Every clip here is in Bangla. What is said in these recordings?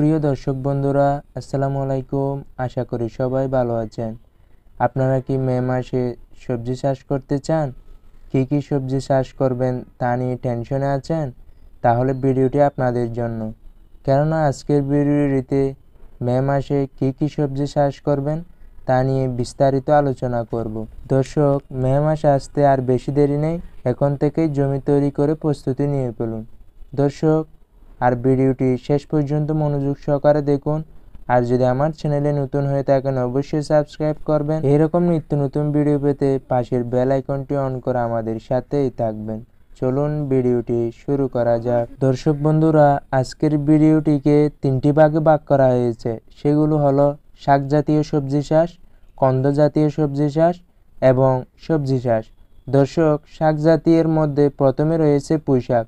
প্রিয় দর্শক বন্ধুরা আসসালামু আলাইকুম আশা করি সবাই ভালো আছেন আপনারা কি মে মাসে সবজি চাষ করতে চান কী কী সবজি চাষ করবেন তা নিয়ে টেনশনে আছেন তাহলে ভিডিওটি আপনাদের জন্য কেননা আজকের ভিডিওটিতে মে মাসে কী কী সবজি চাষ করবেন তা নিয়ে বিস্তারিত আলোচনা করব দর্শক মে মাস আসতে আর বেশি দেরি নেই এখন থেকেই জমি তৈরি করে প্রস্তুতি নিয়ে ফেলুন দর্শক আর ভিডিওটি শেষ পর্যন্ত মনোযোগ সহকারে দেখুন আর যদি আমার চ্যানেলে নতুন হয়ে থাকেন অবশ্যই সাবস্ক্রাইব করবেন এরকম নিত্য নতুন ভিডিও পেতে পাশের বেল আইকনটি অন করে আমাদের সাথেই থাকবেন চলুন ভিডিওটি শুরু করা যাক দর্শক বন্ধুরা আজকের ভিডিওটিকে তিনটি ভাগে ভাগ করা হয়েছে সেগুলো হলো শাক জাতীয় সবজি শ্বাস কন্দ জাতীয় সবজি শ্বাস এবং সবজি শ্বাস দর্শক শাক জাতীয়ের মধ্যে প্রথমে রয়েছে পুঁই শাক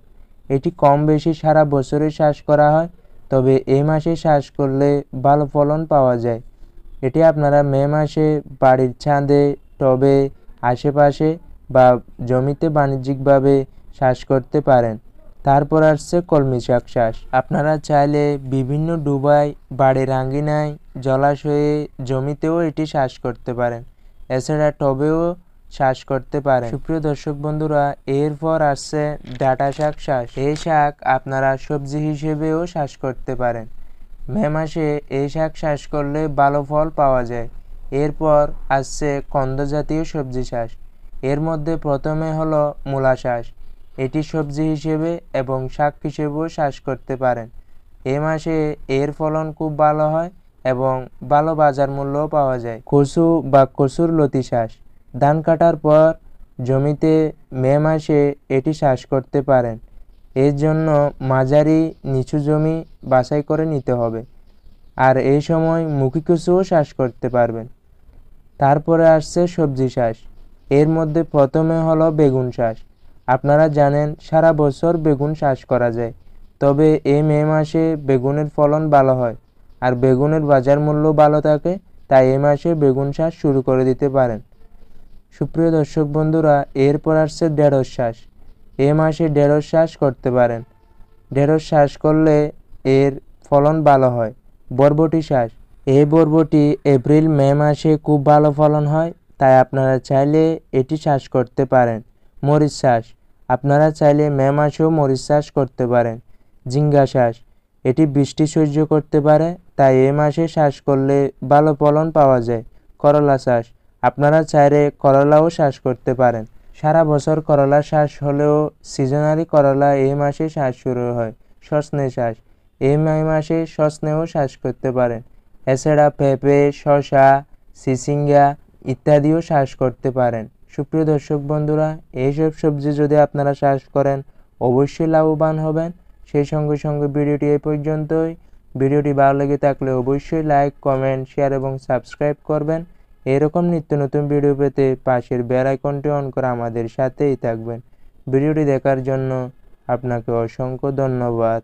এটি কম বেশি সারা বছরে চাষ করা হয় তবে এ মাসে চাষ করলে ভালো ফলন পাওয়া যায় এটি আপনারা মে মাসে বাড়ির ছাঁদে টবে আশেপাশে বা জমিতে বাণিজ্যিকভাবে চাষ করতে পারেন তারপর আসছে কলমি শাক চাষ আপনারা চাইলে বিভিন্ন ডুবাই বাড়ির আঙ্গিনায় জলাশয়ে জমিতেও এটি চাষ করতে পারেন এছাড়া টবেও শ্বাস করতে পারে সুপ্রিয় দর্শক বন্ধুরা এরপর আসছে ডাটা শাক শ্বাস এই শাক আপনারা সবজি হিসেবেও শ্বাস করতে পারেন মে মাসে এই শাক শ্বাস করলে ভালো ফল পাওয়া যায় এরপর আসছে কন্দ জাতীয় সবজি শ্বাস এর মধ্যে প্রথমে হলো মূলা শ্বাস এটি সবজি হিসেবে এবং শাক হিসেবেও শ্বাস করতে পারেন এ মাসে এর ফলন খুব ভালো হয় এবং ভালো বাজার মূল্যও পাওয়া যায় কচু বা কচুর লতি শ্বাস ধান কাটার পর জমিতে মে মাসে এটি চাষ করতে পারেন এর জন্য মাঝারি নিচু জমি বাছাই করে নিতে হবে আর এই সময় মুখী কুচুও চাষ করতে পারবেন তারপরে আসছে সবজি চাষ এর মধ্যে প্রথমে হলো বেগুন চাষ আপনারা জানেন সারা বছর বেগুন চাষ করা যায় তবে এই মে মাসে বেগুনের ফলন ভালো হয় আর বেগুনের বাজার মূল্য ভালো থাকে তাই এই মাসে বেগুন চাষ শুরু করে দিতে পারেন সুপ্রিয় দর্শক বন্ধুরা এরপর আসছে ঢেঁড়স শ্বাস এ মাসে ঢেঁড়স শ্বাস করতে পারেন ঢেঁড়স শ্বাস করলে এর ফলন ভালো হয় বরবটি শ্বাস এই বরবটি এপ্রিল মে মাসে খুব ভালো ফলন হয় তাই আপনারা চাইলে এটি শ্বাস করতে পারেন মরিচ শ্বাস আপনারা চাইলে মে মাসেও মরিচ শ্বাস করতে পারেন জিঙ্গা শ্বাস এটি বৃষ্টি সহ্য করতে পারে তাই এ মাসে শ্বাস করলে ভালো ফলন পাওয়া যায় করলা শ্বাস আপনারা চাইলে করলাও চাষ করতে পারেন সারা বছর করলা চাষ হলেও সিজনালি করলা এই মাসে চাষ শুরু হয় সসনে চাষ এই মাসে সসনেও চাষ করতে পারেন এছাড়া পেঁপে শশা সিসিঙ্গা ইত্যাদিও চাষ করতে পারেন সুপ্রিয় দর্শক বন্ধুরা এইসব সবজি যদি আপনারা চাষ করেন অবশ্যই লাভবান হবেন সেই সঙ্গে সঙ্গে ভিডিওটি এই পর্যন্তই ভিডিওটি ভালো লেগে থাকলে অবশ্যই লাইক কমেন্ট শেয়ার এবং সাবস্ক্রাইব করবেন এরকম নিত্য নতুন ভিডিও পেতে পাশের বেল আইকনটি অন করে আমাদের সাথেই থাকবেন ভিডিওটি দেখার জন্য আপনাকে অসংখ্য ধন্যবাদ